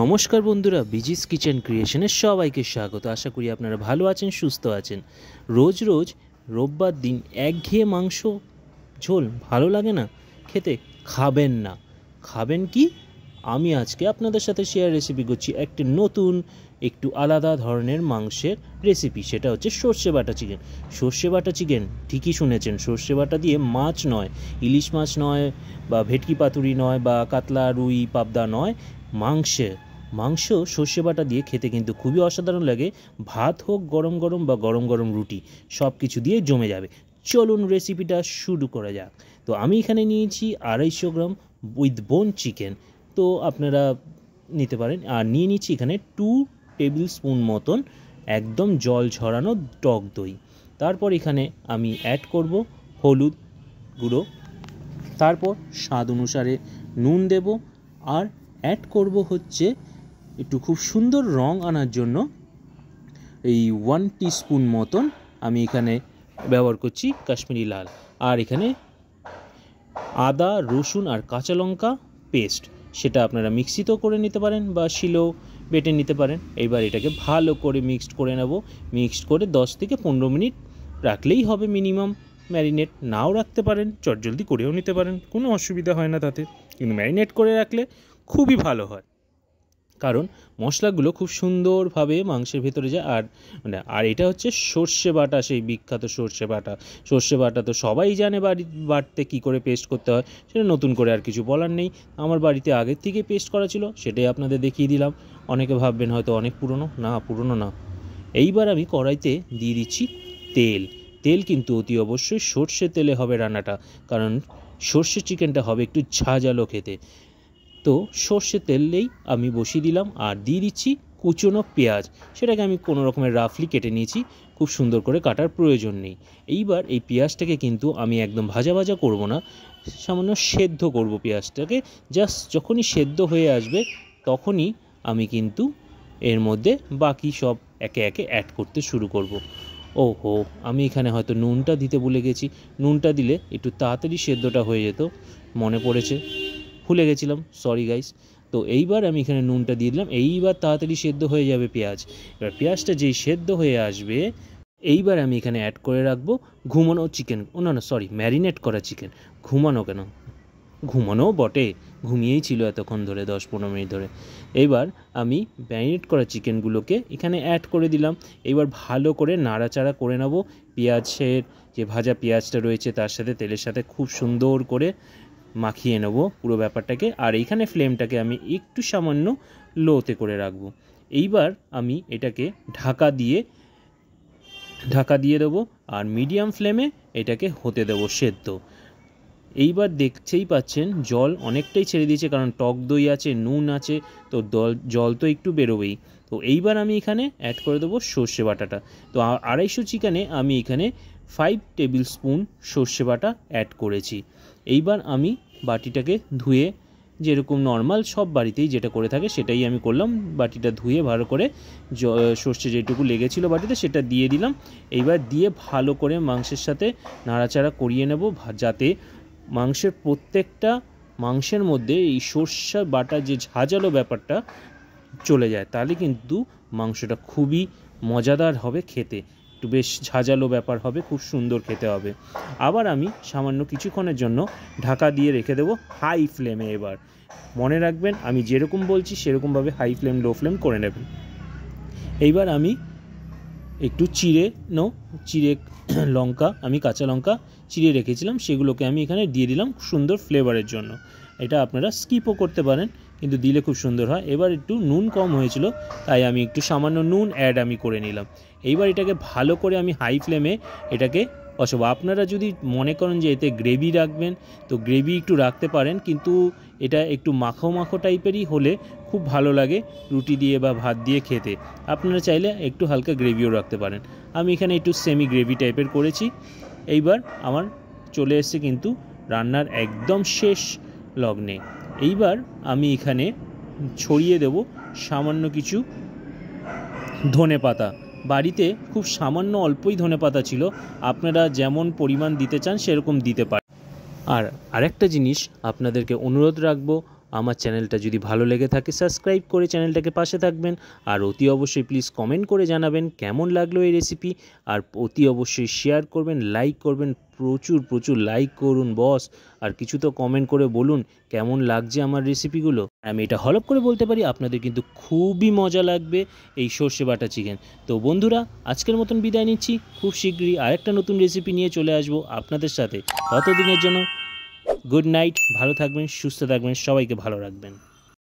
নমস্কার বন্ধুরা বিজিস কিচেন ক্রিয়েশনের সবাইকে স্বাগত আশা করি আপনারা ভালো আছেন সুস্থ আছেন রোজ রোজ রোববার দিন একঘেয়ে মাংস ঝোল ভালো লাগে না খেতে খাবেন না খাবেন কি আমি আজকে আপনাদের সাথে শেয়ার রেসিপি করছি একটি নতুন একটু আলাদা ধরনের মাংসের রেসিপি সেটা হচ্ছে সর্ষে বাটা চিকেন সর্ষে বাটা চিকেন ঠিকই শুনেছেন সর্ষে বাটা দিয়ে মাছ নয় ইলিশ মাছ নয় বা ভেটকি পাতুরি নয় বা কাতলা রুই পাবদা নয় মাংসে মাংস সর্ষে বাটা দিয়ে খেতে কিন্তু খুবই অসাধারণ লাগে ভাত হোক গরম গরম বা গরম গরম রুটি সব কিছু দিয়ে জমে যাবে চলুন রেসিপিটা শুরু করা যাক তো আমি এখানে নিয়েছি আড়াইশো গ্রাম উইথ বোন চিকেন তো আপনারা নিতে পারেন আর নিয়ে নিচ্ছি এখানে টু টেবিল স্পুন মতন একদম জল ঝরানো টক দই তারপর এখানে আমি অ্যাড করব হলুদ গুঁড়ো তারপর স্বাদ অনুসারে নুন দেব আর অ্যাড করব হচ্ছে একটু খুব সুন্দর রং আনার জন্য এই ওয়ান স্পুন মতন আমি এখানে ব্যবহার করছি কাশ্মীরি লাল আর এখানে আদা রসুন আর কাঁচা লঙ্কা পেস্ট সেটা আপনারা মিক্সিতেও করে নিতে পারেন বা শিলও বেটে নিতে পারেন এবার এটাকে ভালো করে মিক্সড করে নেব মিক্সড করে 10 থেকে পনেরো মিনিট রাখলেই হবে মিনিমাম ম্যারিনেট নাও রাখতে পারেন চটজলদি করেও নিতে পারেন কোনো অসুবিধা হয় না তাতে কিন্তু ম্যারিনেট করে রাখলে খুবই ভালো হয় কারণ মশলাগুলো খুব সুন্দরভাবে মাংসের ভেতরে যায় আর মানে আর এটা হচ্ছে সর্ষে বাটা সেই বিখ্যাত সর্ষে বাটা সর্ষে বাটা তো সবাই জানে বাড়ি বাটতে কী করে পেস্ট করতে হয় সেটা নতুন করে আর কিছু বলার নেই আমার বাড়িতে আগের থেকে পেস্ট করা ছিল সেটাই আপনাদের দেখিয়ে দিলাম অনেকে ভাববেন হয়তো অনেক পুরনো না পুরনো না এইবার আমি কড়াইতে দিয়ে দিচ্ছি তেল তেল কিন্তু অতি অবশ্যই সর্ষে তেলে হবে রান্নাটা কারণ সর্ষে চিকেনটা হবে একটু ঝাঁঝালো খেতে তো সর্ষে তেলেই আমি বসিয়ে দিলাম আর দিয়ে দিচ্ছি কুচনো পেঁয়াজ সেটাকে আমি কোনো রকমের রাফলি কেটে নিয়েছি খুব সুন্দর করে কাটার প্রয়োজন নেই এইবার এই পেঁয়াজটাকে কিন্তু আমি একদম ভাজা ভাজা করব না সামান্য সেদ্ধ করব পেঁয়াজটাকে জাস্ট যখনই সেদ্ধ হয়ে আসবে তখনই আমি কিন্তু এর মধ্যে বাকি সব একে একে অ্যাড করতে শুরু করব। ও হো আমি এখানে হয়তো নুনটা দিতে ভুলে গেছি নুনটা দিলে একটু তাড়াতাড়ি সেদ্ধটা হয়ে যেত মনে পড়েছে ভুলে গেছিলাম সরি গাইস তো এইবার আমি এখানে নুনটা দিয়ে দিলাম এইবার তাড়াতাড়ি সেদ্ধ হয়ে যাবে পেঁয়াজ এবার পেঁয়াজটা যেই সেদ্ধ হয়ে আসবে এইবার আমি এখানে অ্যাড করে রাখবো ঘুমানো চিকেন ও না সরি ম্যারিনেট করা চিকেন ঘুমানো কেন ঘুমানো বটে ঘুমিয়েই ছিল এতক্ষণ ধরে দশ পনেরো মিনিট ধরে এবার আমি ম্যারিনেট করা চিকেনগুলোকে এখানে অ্যাড করে দিলাম এবার ভালো করে নাড়াচাড়া করে নেব পেঁয়াজের যে ভাজা পেঁয়াজটা রয়েছে তার সাথে তেলের সাথে খুব সুন্দর করে মাখিয়ে নেব পুরো ব্যাপারটাকে আর এইখানে ফ্লেমটাকে আমি একটু সামান্য লোতে করে রাখব এইবার আমি এটাকে ঢাকা দিয়ে ঢাকা দিয়ে দেবো আর মিডিয়াম ফ্লেমে এটাকে হতে দেবো সেদ্ধ এইবার দেখছেই পাচ্ছেন জল অনেকটাই ছেড়ে দিয়েছে কারণ টক দই আছে নুন আছে তো দল জল তো একটু বেরোবেই তো এইবার আমি এখানে অ্যাড করে দেবো সর্ষে বাটাটা তো আড়াইশো চিকেনে আমি এখানে ফাইভ টেবিল স্পুন সর্ষে বাটা অ্যাড করেছি এইবার আমি বাটিটাকে ধুয়ে যেরকম নর্মাল সব বাড়িতেই যেটা করে থাকে সেটাই আমি করলাম বাটিটা ধুয়ে ভালো করে জ সর্ষে যেটুকু লেগেছিল বাটিতে সেটা দিয়ে দিলাম এইবার দিয়ে ভালো করে মাংসের সাথে নাড়াচাড়া করিয়ে নেব যাতে মাংসের প্রত্যেকটা মাংসের মধ্যে এই সর্ষা বাটা যে ঝাঁঝালো ব্যাপারটা চলে যায় তাহলে কিন্তু মাংসটা খুবই মজাদার হবে খেতে একটু বেশ ঝাঁঝালো ব্যাপার হবে খুব সুন্দর খেতে হবে আবার আমি সামান্য কিছুক্ষণের জন্য ঢাকা দিয়ে রেখে দেবো হাই ফ্লেমে এবার মনে রাখবেন আমি যেরকম বলছি সেরকমভাবে হাই ফ্লেম লো ফ্লেম করে নেবেন এইবার আমি একটু চিড়ে নো চিড়ে লঙ্কা আমি কাঁচা লঙ্কা চিড়ে রেখেছিলাম সেগুলোকে আমি এখানে দিয়ে দিলাম সুন্দর ফ্লেভারের জন্য এটা আপনারা স্কিপও করতে পারেন কিন্তু দিলে খুব সুন্দর হয় এবার একটু নুন কম হয়েছিল তাই আমি একটু সামান্য নুন অ্যাড আমি করে নিলাম এইবার এটাকে ভালো করে আমি হাই ফ্লেমে এটাকে অথবা আপনারা যদি মনে করেন যে এতে গ্রেভি রাখবেন তো গ্রেভি একটু রাখতে পারেন কিন্তু এটা একটু মাখো মাখো টাইপেরই হলে খুব ভালো লাগে রুটি দিয়ে বা ভাত দিয়ে খেতে আপনারা চাইলে একটু হালকা গ্রেভিও রাখতে পারেন আমি এখানে একটু সেমি গ্রেভি টাইপের করেছি এইবার আমার চলে এসছে কিন্তু রান্নার একদম শেষ লগ্নে এইবার আমি এখানে ছড়িয়ে দেব সামান্য কিছু ধনে পাতা বাড়িতে খুব সামান্য অল্পই ধনে পাতা ছিল আপনারা যেমন পরিমাণ দিতে চান সেরকম দিতে পারেন আর আরেকটা জিনিস আপনাদেরকে অনুরোধ রাখবো আমার চ্যানেলটা যদি ভালো লেগে থাকে সাবস্ক্রাইব করে চ্যানেলটাকে পাশে থাকবেন আর অতি অবশ্যই প্লিজ কমেন্ট করে জানাবেন কেমন লাগলো এই রেসিপি আর অতি অবশ্যই শেয়ার করবেন লাইক করবেন প্রচুর প্রচুর লাইক করুন বস আর কিছু তো কমেন্ট করে বলুন কেমন লাগছে আমার রেসিপিগুলো আমি এটা হলপ করে বলতে পারি আপনাদের কিন্তু খুবই মজা লাগবে এই সর্ষে বাটা চিকেন তো বন্ধুরা আজকের মতন বিদায় নিচ্ছি খুব শীঘ্রই আরেকটা নতুন রেসিপি নিয়ে চলে আসবো আপনাদের সাথে ততদিনের জন্য গুড নাইট ভালো থাকবেন সুস্থ থাকবেন সবাইকে ভালো রাখবেন